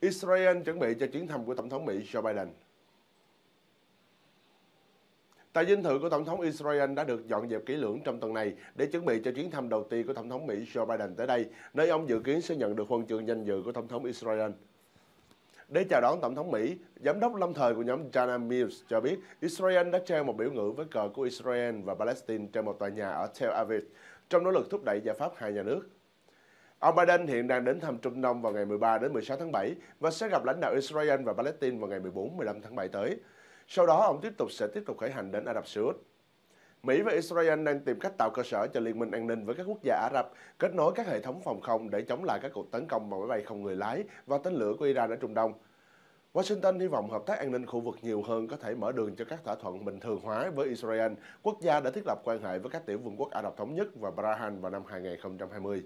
Israel chuẩn bị cho chuyến thăm của Tổng thống Mỹ Joe Biden. Tại dinh thự của Tổng thống Israel đã được dọn dẹp kỹ lưỡng trong tuần này để chuẩn bị cho chuyến thăm đầu tiên của Tổng thống Mỹ Joe Biden tới đây, nơi ông dự kiến sẽ nhận được huân chương danh dự của Tổng thống Israel. Để chào đón Tổng thống Mỹ, Giám đốc lâm thời của nhóm Jana Mills cho biết Israel đã treo một biểu ngữ với cờ của Israel và Palestine trên một tòa nhà ở Tel Aviv trong nỗ lực thúc đẩy giải pháp hai nhà nước. Ông Biden hiện đang đến thăm Trung Đông vào ngày 13 đến 16 tháng 7 và sẽ gặp lãnh đạo Israel và Palestine vào ngày 14-15 tháng 7 tới. Sau đó, ông tiếp tục sẽ tiếp tục khởi hành đến Ả Rập Xê Út. Mỹ và Israel đang tìm cách tạo cơ sở cho liên minh an ninh với các quốc gia Ả Rập, kết nối các hệ thống phòng không để chống lại các cuộc tấn công bằng máy bay không người lái và tên lửa của Iran ở Trung Đông. Washington hy vọng hợp tác an ninh khu vực nhiều hơn có thể mở đường cho các thỏa thuận bình thường hóa với Israel, quốc gia đã thiết lập quan hệ với các tiểu vương quốc Ả Rập Thống Nhất và Bahrain vào năm 2020.